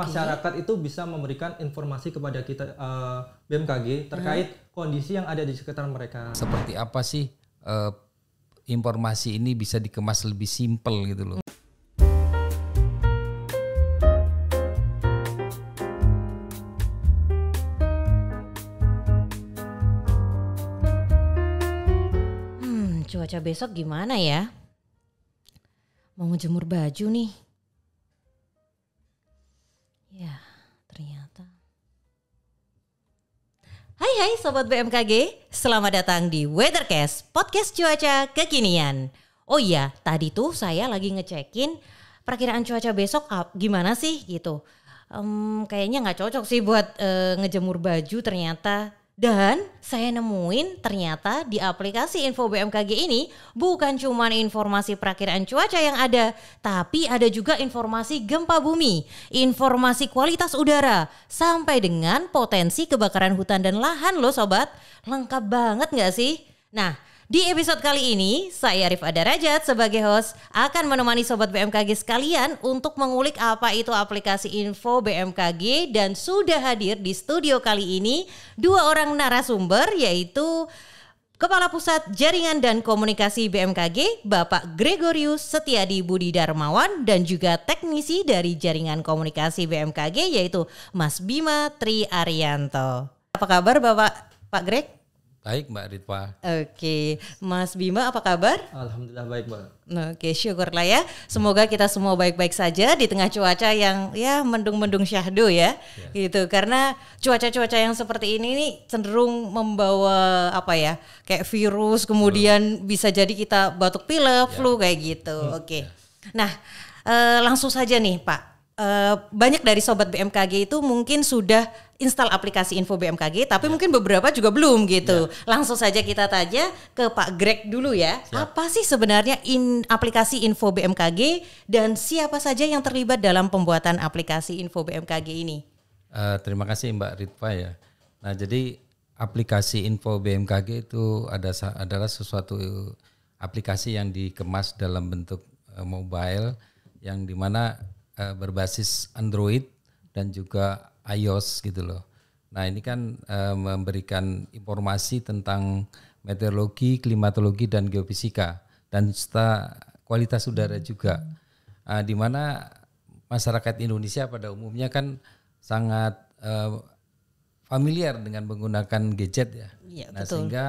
masyarakat itu bisa memberikan informasi kepada kita uh, eh, BMKG terkait hmm. kondisi yang ada di sekitar mereka. Seperti apa sih uh, informasi ini bisa dikemas lebih simpel gitu loh. Hmm. cuaca besok gimana ya? Mau ngejemur baju nih. Ya, ternyata. Hai hai sobat BMKG, selamat datang di Weathercast, podcast cuaca kekinian. Oh iya, tadi tuh saya lagi ngecekin perkiraan cuaca besok up, gimana sih gitu. Um, kayaknya nggak cocok sih buat uh, ngejemur baju ternyata dan saya nemuin ternyata di aplikasi info BMKG ini bukan cuma informasi perakiran cuaca yang ada, tapi ada juga informasi gempa bumi, informasi kualitas udara, sampai dengan potensi kebakaran hutan dan lahan loh sobat. Lengkap banget nggak sih? Nah, di episode kali ini, saya Arif Adarajat sebagai host akan menemani Sobat BMKG sekalian untuk mengulik apa itu aplikasi info BMKG dan sudah hadir di studio kali ini dua orang narasumber yaitu Kepala Pusat Jaringan dan Komunikasi BMKG, Bapak Gregorius Setiadi Budi Darmawan dan juga teknisi dari Jaringan Komunikasi BMKG yaitu Mas Bima Tri Arianto. Apa kabar Bapak Pak Greg? Baik Mbak Ritwa. Oke, Mas Bima apa kabar? Alhamdulillah baik Mbak. Oke, syukurlah ya. Semoga kita semua baik-baik saja di tengah cuaca yang ya mendung-mendung syahdu ya. Yes. Iya. Gitu. Karena cuaca-cuaca yang seperti ini nih cenderung membawa apa ya? Kayak virus kemudian bisa jadi kita batuk pilek, yeah. flu kayak gitu. Hmm. Oke. Yeah. Nah, eh, langsung saja nih Pak Eh, banyak dari sobat BMKG itu mungkin sudah install aplikasi info BMKG, tapi ya. mungkin beberapa juga belum gitu. Ya. Langsung saja kita tanya ke Pak Greg dulu ya. Siap. Apa sih sebenarnya in aplikasi info BMKG dan siapa saja yang terlibat dalam pembuatan aplikasi info BMKG ini? Uh, terima kasih Mbak Ritva ya. Nah jadi aplikasi info BMKG itu ada adalah sesuatu aplikasi yang dikemas dalam bentuk uh, mobile yang dimana uh, berbasis Android dan juga iOS gitu loh. Nah ini kan uh, memberikan informasi tentang meteorologi, klimatologi dan geofisika dan serta kualitas udara juga. Uh, di mana masyarakat Indonesia pada umumnya kan sangat uh, familiar dengan menggunakan gadget ya. ya nah betul. sehingga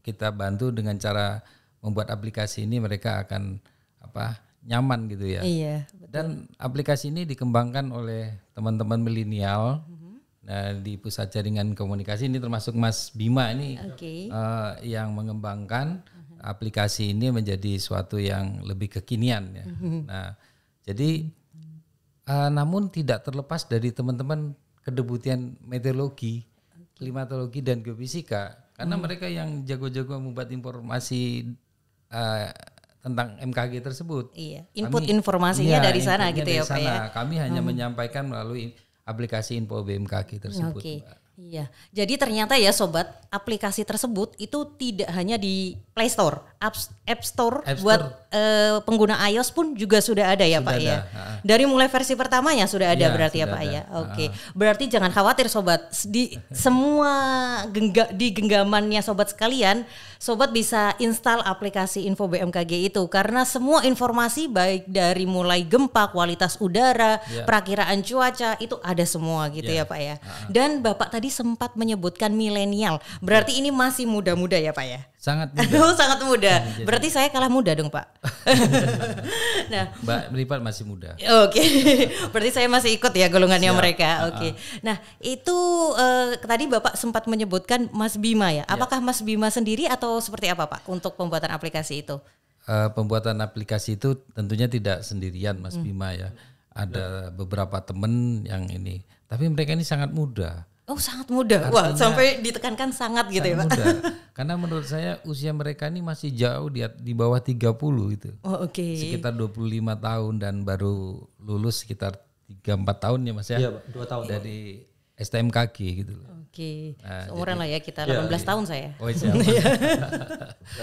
kita bantu dengan cara membuat aplikasi ini mereka akan apa nyaman gitu ya. Iya. Betul. Dan aplikasi ini dikembangkan oleh teman-teman milenial mm-hmm. nah, di pusat jaringan komunikasi ini termasuk Mas Bima ini okay. uh, eh, yang mengembangkan mm -hmm. aplikasi ini menjadi suatu yang lebih kekinian ya. Mm -hmm. Nah jadi uh, namun tidak terlepas dari teman-teman kedebutian meteorologi, okay. klimatologi dan geofisika karena mm-hmm. mereka yang jago-jago membuat informasi uh, tentang MKG tersebut. Iya. Input kami, informasinya iya, dari sana gitu ya, Pak ya. Kami hanya hmm. menyampaikan melalui aplikasi info BMKG tersebut. Oke. Okay. Iya. Jadi ternyata ya sobat, aplikasi tersebut itu tidak hanya di Play Store, App, App Store, App Store. buat uh, pengguna iOS pun juga sudah ada ya sudah Pak ada. ya. Dari mulai versi pertamanya sudah ada iya, ya, berarti sudah ya Pak ada. ya. Oke. Okay. Berarti jangan khawatir sobat di semua gengga, di genggamannya sobat sekalian, sobat bisa install aplikasi Info BMKG itu karena semua informasi baik dari mulai gempa, kualitas udara, ya. perakiraan cuaca itu ada semua gitu ya, ya Pak ya. Dan Bapak tadi sempat menyebutkan milenial. Berarti ya. ini masih muda-muda ya Pak ya. Sangat muda. Aduh, sangat muda. Jadi, Berarti saya kalah muda dong, Pak. nah, Mbak Melipat masih muda. Oke. Okay. Berarti saya masih ikut ya golongannya Siap. mereka. Ah, Oke. Okay. Uh -huh. Nah, itu uh, tadi Bapak sempat menyebutkan Mas Bima ya. ya. Apakah ya. Mas Bima sendiri atau seperti apa, Pak, untuk pembuatan aplikasi itu? Uh, pembuatan aplikasi itu tentunya tidak sendirian Mas hmm. Bima ya. Ada beberapa teman yang ini. Tapi mereka ini sangat muda Oh sangat muda, Artinya, wah sampai ditekankan sangat, sangat gitu ya Pak. Muda. Karena menurut saya usia mereka ini masih jauh di, di bawah 30 gitu. Oh oke. Okay. Sekitar 25 tahun dan baru lulus sekitar 3-4 tahun ya Mas ya. Iya dua tahun. Dari STMKG gitu loh. Oke. Okay. Nah, Seumuran lah ya kita 18 ya, iya. tahun saya. Oh iya. iya.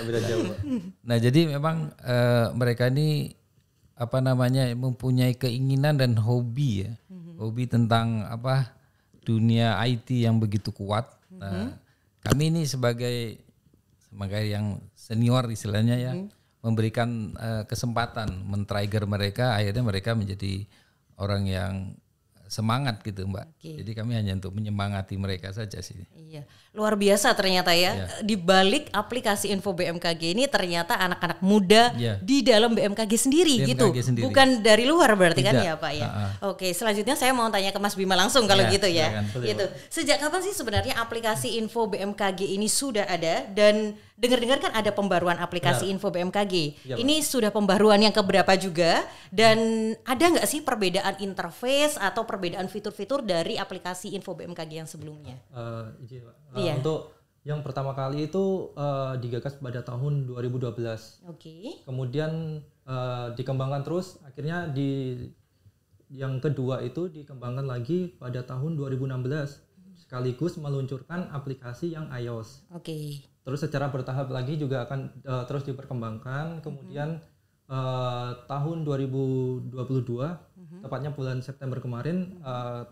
beda jauh Pak. Nah jadi memang uh, mereka ini apa namanya mempunyai keinginan dan hobi ya. Mm -hmm. Hobi tentang apa dunia IT yang begitu kuat. Mm -hmm. Nah, kami ini sebagai sebagai yang senior istilahnya ya mm -hmm. memberikan uh, kesempatan men-trigger mereka akhirnya mereka menjadi orang yang semangat gitu Mbak. Okay. Jadi kami hanya untuk menyemangati mereka saja sih. Iya. Luar biasa ternyata ya. Yeah. Di balik aplikasi info BMKG ini ternyata anak-anak muda yeah. di dalam BMKG sendiri BMKG gitu. Sendiri. Bukan dari luar berarti kan Tidak. kan ya Pak ya. uh -huh. Oke, selanjutnya saya mau tanya ke Mas Bima langsung kalau yeah, gitu ya. Silakan. Gitu. Sejak kapan sih sebenarnya aplikasi info BMKG ini sudah ada dan dengar-dengar kan ada pembaruan aplikasi Benar. info BMKG. Ya, ini sudah pembaruan yang keberapa juga dan ada nggak sih perbedaan interface atau perbedaan fitur-fitur dari aplikasi info BMKG yang sebelumnya? Uh, iya, Pak iya. untuk yang pertama kali itu uh, digagas pada tahun 2012. Oke. Okay. Kemudian uh, dikembangkan terus, akhirnya di yang kedua itu dikembangkan lagi pada tahun 2016 sekaligus meluncurkan aplikasi yang iOS. Oke. Okay. Terus secara bertahap lagi juga akan uh, terus diperkembangkan. Kemudian hmm. uh, tahun 2022, hmm. tepatnya bulan September kemarin, uh,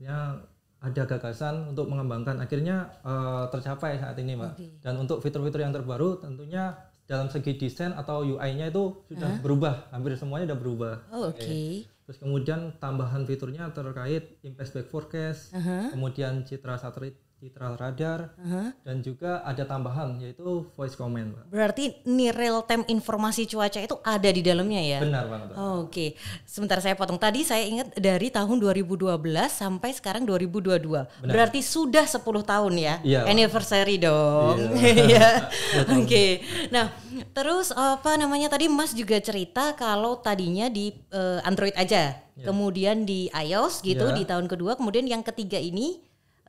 ya ada gagasan untuk mengembangkan akhirnya uh, tercapai saat ini mbak okay. dan untuk fitur-fitur yang terbaru tentunya dalam segi desain atau UI-nya itu sudah huh? berubah hampir semuanya sudah berubah oh, oke okay. terus kemudian tambahan fiturnya terkait impact back forecast uh -huh. kemudian citra satelit Citra Radar uh-huh. dan juga ada tambahan yaitu voice comment, Pak. Berarti ini real time informasi cuaca itu ada di dalamnya ya? Benar banget. Oh, Oke. Okay. Sebentar saya potong. Tadi saya ingat dari tahun 2012 sampai sekarang 2022. Benar. Berarti sudah 10 tahun ya? Iya. Anniversary dong. Iya. iya. Oke. Okay. Nah, terus apa namanya tadi Mas juga cerita kalau tadinya di uh, Android aja, yeah. kemudian di iOS gitu yeah. di tahun kedua, kemudian yang ketiga ini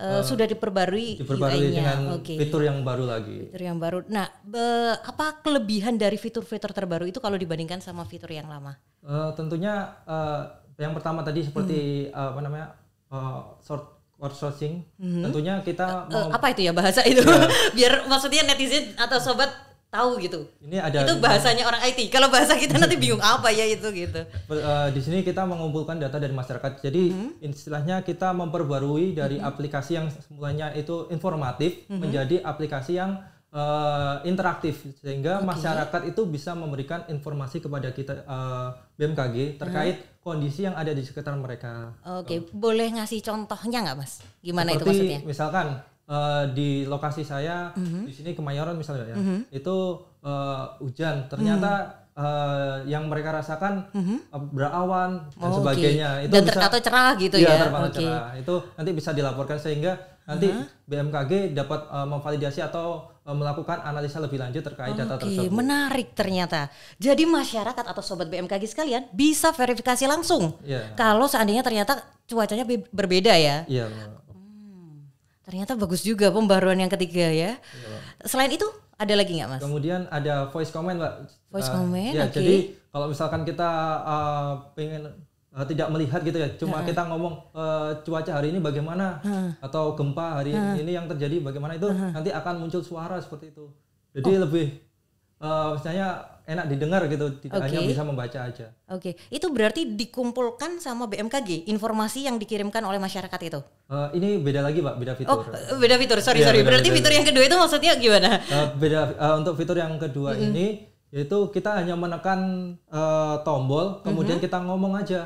uh, sudah diperbarui, diperbarui dengan okay. fitur yang baru lagi. Fitur yang baru. Nah, be, apa kelebihan dari fitur-fitur terbaru itu kalau dibandingkan sama fitur yang lama? Uh, tentunya uh, yang pertama tadi seperti hmm. apa namanya uh, short outsourcing. Hmm. Tentunya kita uh, uh, apa itu ya bahasa itu? Ya. Biar maksudnya netizen atau sobat tahu gitu. Ini ada itu bahasanya orang IT. Kalau bahasa kita nanti bingung apa ya itu gitu. Eh, di sini kita mengumpulkan data dari masyarakat. Jadi hmm? istilahnya kita memperbarui dari hmm. aplikasi yang semuanya itu informatif hmm. menjadi aplikasi yang uh, interaktif sehingga okay. masyarakat itu bisa memberikan informasi kepada kita uh, eh, BMKG terkait hmm. kondisi yang ada di sekitar mereka. Oke, okay. so. boleh ngasih contohnya nggak mas? Gimana Seperti, itu maksudnya? Misalkan uh, di lokasi saya mm -hmm. di sini Kemayoran misalnya ya, mm -hmm. itu uh, hujan ternyata mm -hmm. Uh, yang mereka rasakan mm-hmm. berawan dan oh, sebagainya okay. itu dan bisa, terpantau cerah gitu ya, ya terpantau okay. cerah itu nanti bisa dilaporkan sehingga nanti uh-huh. BMKG dapat uh, memvalidasi atau melakukan analisa lebih lanjut terkait okay. data tersebut menarik ternyata jadi masyarakat atau sobat BMKG sekalian bisa verifikasi langsung yeah. kalau seandainya ternyata cuacanya berbeda ya yeah. Iya, Ternyata bagus juga pembaruan yang ketiga ya. Iya. Selain itu ada lagi nggak mas? Kemudian ada voice comment mbak. Voice uh, comment. Ya okay. jadi kalau misalkan kita uh, pengen uh, tidak melihat gitu ya, cuma uh kita ngomong uh, cuaca hari ini bagaimana uh atau gempa hari uh ini yang terjadi bagaimana itu uh nanti akan muncul suara seperti itu. Jadi oh. lebih uh, misalnya enak didengar gitu tidak okay. hanya bisa membaca aja. Oke, okay. itu berarti dikumpulkan sama BMKG informasi yang dikirimkan oleh masyarakat itu. Uh, ini beda lagi pak, beda fitur. Oh, eh, beda fitur, sorry yeah, sorry. Beda, berarti beda, fitur beda. yang kedua itu maksudnya gimana? Uh, beda uh, untuk fitur yang kedua mm -hmm. ini yaitu kita hanya menekan uh, tombol, kemudian mm -hmm. kita ngomong aja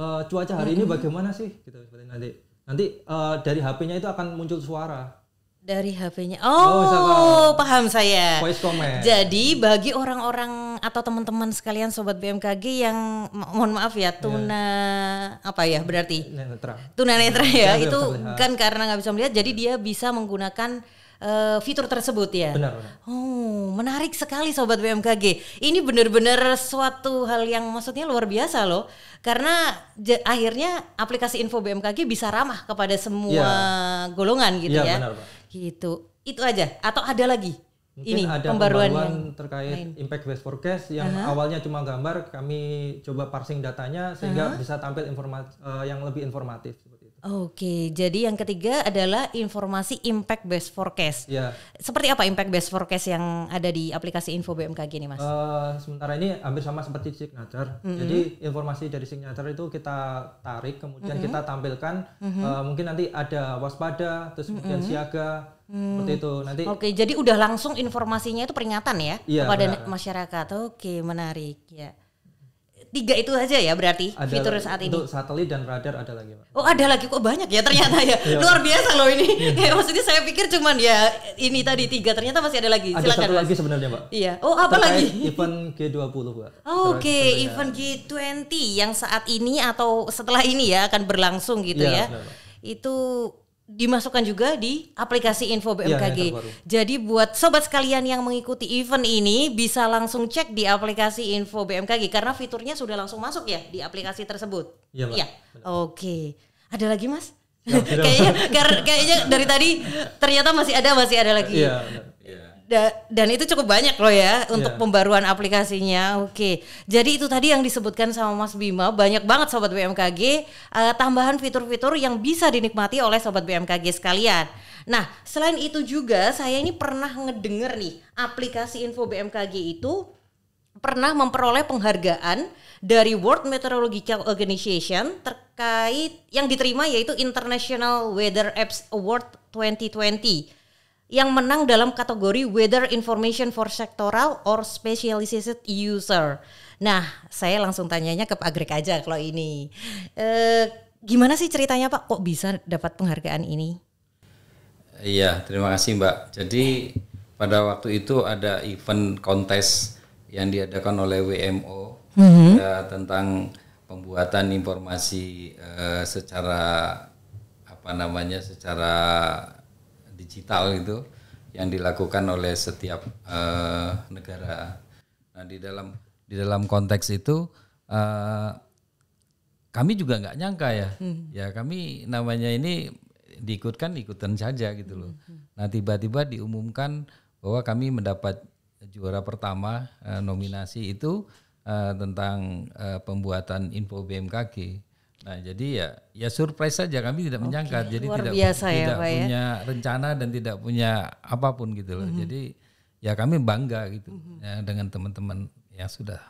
uh, cuaca hari mm -hmm. ini bagaimana sih gitu nanti nanti uh, dari HP-nya itu akan muncul suara dari HP-nya. Oh, oh paham saya. Voice comment. Jadi bagi orang-orang atau teman-teman sekalian sobat BMKG yang mohon maaf ya tuna yeah. apa ya berarti netra. Tuna netra ya. Iya, itu kan karena nggak bisa melihat jadi dia bisa menggunakan uh, fitur tersebut ya. Benar, benar. Oh, menarik sekali sobat BMKG. Ini benar-benar suatu hal yang maksudnya luar biasa loh. Karena akhirnya aplikasi info BMKG bisa ramah kepada semua yeah. golongan gitu ya. ya. Benar, Pak. Gitu. Itu aja atau ada lagi? Mungkin ini ada pembaruan, terkait lain. impact based forecast yang uh -huh. awalnya cuma gambar kami coba parsing datanya sehingga uh -huh. bisa tampil informasi uh, eh, yang lebih informatif. Oke, jadi yang ketiga adalah informasi impact based forecast. Ya. Seperti apa impact based forecast yang ada di aplikasi info BMKG ini, Mas? Uh, sementara ini hampir sama seperti signature. Mm -hmm. Jadi informasi dari signature itu kita tarik, kemudian mm -hmm. kita tampilkan. Mm -hmm. uh, mungkin nanti ada waspada, terus kemudian mm -hmm. siaga, Hmm. Seperti itu nanti. Oke, jadi udah langsung informasinya itu peringatan ya, ya kepada benar. masyarakat. Oke, menarik ya tiga itu aja ya berarti ada fitur saat ini. Untuk satelit dan radar ada lagi. Pak. Oh ada lagi kok banyak ya ternyata ya iya. luar biasa loh ini. Iya. maksudnya saya pikir cuman ya ini tadi tiga ternyata masih ada lagi. Ada Silakan, satu lagi sebenarnya pak. Iya. Oh apa lagi? Event G20 pak. Oh, Oke okay. event G20 yang saat ini atau setelah ini ya akan berlangsung gitu ya. ya. Benar, Itu dimasukkan juga di aplikasi info BMKG. Iya, ya, Jadi buat sobat sekalian yang mengikuti event ini bisa langsung cek di aplikasi info BMKG karena fiturnya sudah langsung masuk ya di aplikasi tersebut. Iya. Ya. Oke. Ada lagi Mas? Ya, kayaknya kayaknya dari tadi ternyata masih ada masih ada lagi. Iya. Da, dan itu cukup banyak loh ya untuk yeah. pembaruan aplikasinya. Oke. Jadi itu tadi yang disebutkan sama Mas Bima banyak banget sobat BMKG uh, eh, tambahan fitur-fitur yang bisa dinikmati oleh sobat BMKG sekalian. Nah, selain itu juga saya ini pernah ngedenger nih aplikasi info BMKG itu pernah memperoleh penghargaan dari World Meteorological Organization terkait yang diterima yaitu International Weather Apps Award 2020 yang menang dalam kategori Weather Information for Sectoral or Specialized User. Nah, saya langsung tanyanya ke Pak Greg aja kalau ini. E, gimana sih ceritanya Pak kok bisa dapat penghargaan ini? Iya, terima kasih Mbak. Jadi pada waktu itu ada event kontes yang diadakan oleh WMO mm -hmm. ya, tentang pembuatan informasi uh, secara apa namanya secara digital itu yang dilakukan oleh setiap uh, negara. Nah di dalam di dalam konteks itu uh, kami juga nggak nyangka ya, hmm. ya kami namanya ini diikutkan ikutan saja gitu loh. Hmm. Nah tiba-tiba diumumkan bahwa kami mendapat juara pertama uh, nominasi itu uh, tentang uh, pembuatan info BMKG. Nah, jadi ya ya surprise saja kami tidak okay. menyangka. Jadi Luar tidak biasa ya, tidak Pak ya. punya ya? rencana dan tidak punya apapun gitu loh. Mm -hmm. Jadi ya kami bangga gitu mm -hmm. ya, dengan teman-teman yang sudah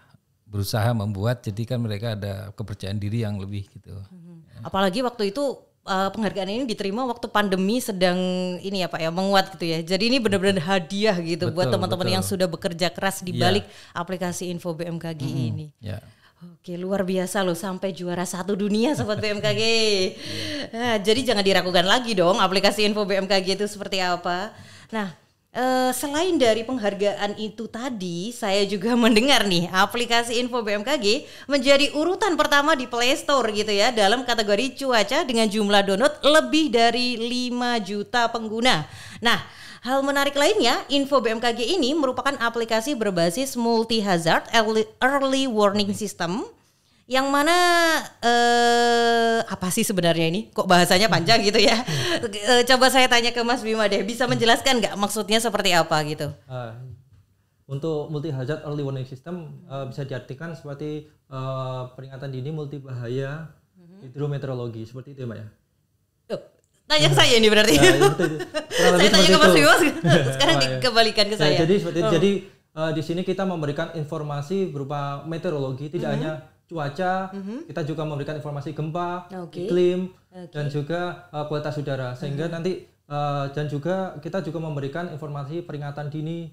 berusaha membuat jadi kan mereka ada kepercayaan diri yang lebih gitu. Mm -hmm. ya. Apalagi waktu itu uh, penghargaan ini diterima waktu pandemi sedang ini ya Pak ya menguat gitu ya. Jadi ini benar-benar mm-hmm. hadiah gitu betul, buat teman-teman yang sudah bekerja keras di iya. balik yeah. aplikasi Info BMKG mm -hmm. ini. Ya. Oke, luar biasa loh sampai juara satu dunia sobat BMKG. nah, iya. jadi jangan diragukan lagi dong aplikasi info BMKG itu seperti apa. Nah, eh, selain dari penghargaan itu tadi, saya juga mendengar nih aplikasi info BMKG menjadi urutan pertama di Play Store gitu ya dalam kategori cuaca dengan jumlah download lebih dari 5 juta pengguna. Nah, Hal menarik lainnya, info BMKG ini merupakan aplikasi berbasis multi hazard early, warning system yang mana eh, apa sih sebenarnya ini? Kok bahasanya panjang gitu ya? Eh, coba saya tanya ke Mas Bima deh, bisa menjelaskan nggak maksudnya seperti apa gitu? Uh, untuk multi hazard early warning system uh, bisa diartikan seperti uh, peringatan dini multi bahaya mhm. hidrometeorologi seperti itu ya, Mbak ya? Uh, Tanya ke saya ini berarti. Ya, saya tanya ke Mas Bimas sekarang oh, nah, iya. dikembalikan ke saya. Nah, saya. Jadi seperti oh. Hmm. jadi uh, di sini kita memberikan informasi berupa meteorologi, tidak mm -hmm. hanya cuaca, mm -hmm. kita juga memberikan informasi gempa, okay. iklim, okay. dan juga uh, kualitas udara, sehingga mm -hmm. nanti uh, dan juga kita juga memberikan informasi peringatan dini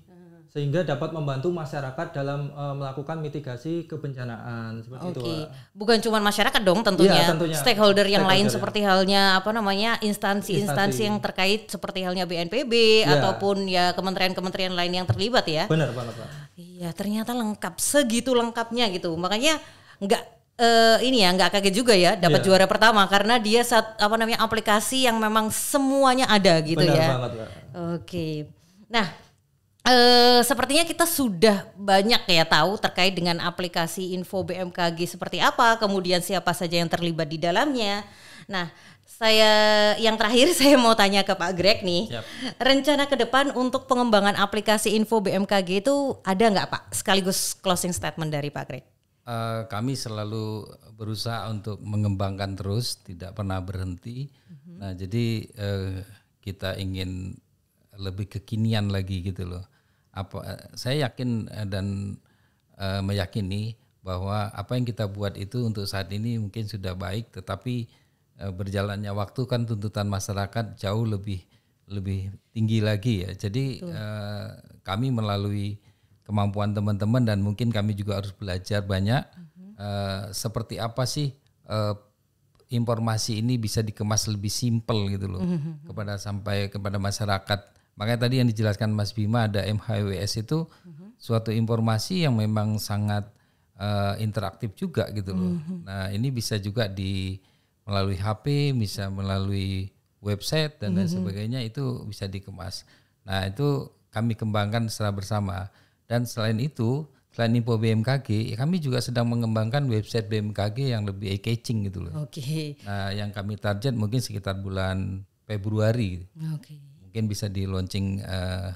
sehingga dapat membantu masyarakat dalam uh, melakukan mitigasi kebencanaan seperti okay. itu. Oke, bukan cuma masyarakat dong tentunya, ya, tentunya. stakeholder yang stakeholder lain ya. seperti halnya apa namanya instansi-instansi yang terkait seperti halnya BNPB ya. ataupun ya kementerian-kementerian lain yang terlibat ya. Benar, benar, Pak. Iya, ternyata lengkap segitu lengkapnya gitu. Makanya nggak uh, ini ya nggak kaget juga ya dapat ya. juara pertama karena dia saat apa namanya aplikasi yang memang semuanya ada gitu Benar ya. Banget, Oke. Nah, Uh, sepertinya kita sudah banyak ya tahu terkait dengan aplikasi info BMKG seperti apa, kemudian siapa saja yang terlibat di dalamnya. Nah, saya yang terakhir saya mau tanya ke Pak Greg nih, yep. rencana ke depan untuk pengembangan aplikasi info BMKG itu ada nggak Pak? Sekaligus closing statement dari Pak Greg. Uh, kami selalu berusaha untuk mengembangkan terus, tidak pernah berhenti. Mm -hmm. Nah, jadi uh, kita ingin lebih kekinian lagi gitu loh. Apa eh, saya yakin eh, dan e, meyakini bahwa apa yang kita buat itu untuk saat ini mungkin sudah baik tetapi e, berjalannya waktu kan tuntutan masyarakat jauh lebih lebih tinggi lagi ya. Jadi e, kami melalui kemampuan teman-teman dan mungkin kami juga harus belajar banyak mm-hmm. e, seperti apa sih e, informasi ini bisa dikemas lebih simpel gitu loh mm-hmm. kepada sampai kepada masyarakat Makanya tadi yang dijelaskan Mas Bima ada MHWS itu mm-hmm. suatu informasi yang memang sangat uh, interaktif juga gitu loh. Mm-hmm. Nah, ini bisa juga di melalui HP, bisa melalui website dan mm-hmm. lain mhm. sebagainya itu bisa dikemas. Nah, itu kami kembangkan secara bersama. Dan selain itu, selain info BMKG, ya kami juga sedang mengembangkan website BMKG yang lebih eye-catching gitu loh. Oke. Okay. Nah, yang kami target mungkin sekitar bulan Februari. Oke. Okay mungkin bisa di launching uh,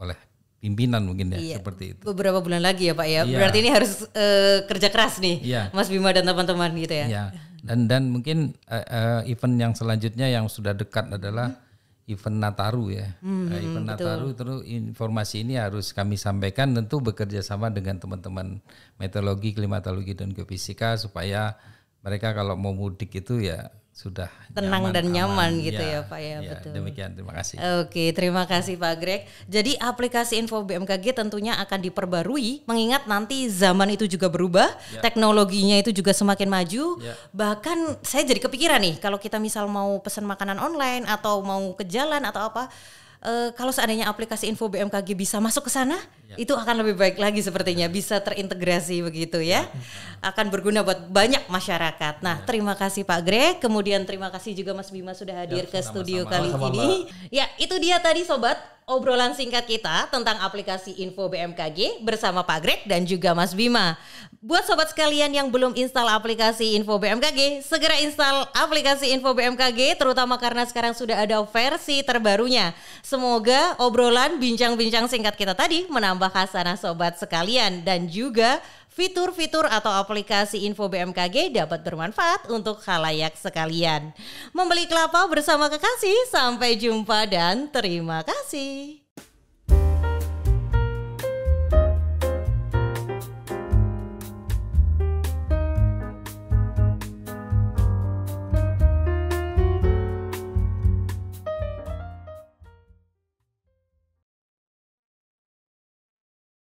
oleh pimpinan mungkin ya iya, seperti itu. Beberapa bulan lagi ya Pak ya. Iya. Berarti ini harus uh, kerja keras nih iya. Mas Bima dan teman-teman gitu ya. Iya. Dan dan mungkin uh, uh, event yang selanjutnya yang sudah dekat adalah hmm. event Nataru ya. Hmm, uh, event betul. Nataru terus informasi ini harus kami sampaikan tentu bekerja sama dengan teman-teman meteorologi, klimatologi dan geofisika supaya mereka kalau mau mudik itu ya sudah tenang nyaman, dan nyaman aman. gitu ya, ya Pak ya, ya betul. Demikian terima kasih. Oke, terima kasih Pak Greg. Jadi aplikasi info BMKG tentunya akan diperbarui mengingat nanti zaman itu juga berubah, ya. teknologinya itu juga semakin maju. Ya. Bahkan saya jadi kepikiran nih kalau kita misal mau pesan makanan online atau mau ke jalan atau apa Eh, kalau seandainya aplikasi info BMKG bisa masuk ke sana, ya. itu akan lebih baik lagi sepertinya, ya. bisa terintegrasi begitu ya. ya. Akan berguna buat banyak masyarakat. Nah, ya. terima kasih Pak Greg, kemudian terima kasih juga Mas Bima sudah hadir ya, ke studio sama kali sama -sama. ini. Ya, itu dia tadi sobat obrolan singkat kita tentang aplikasi info BMKG bersama Pak Greg dan juga Mas Bima. Buat sobat sekalian yang belum install aplikasi info BMKG, segera install aplikasi info BMKG terutama karena sekarang sudah ada versi terbarunya. Semoga obrolan bincang-bincang singkat kita tadi menambah khasanah sobat sekalian dan juga Fitur-fitur atau aplikasi info BMKG dapat bermanfaat untuk halayak sekalian. Membeli kelapa bersama kekasih, sampai jumpa dan terima kasih.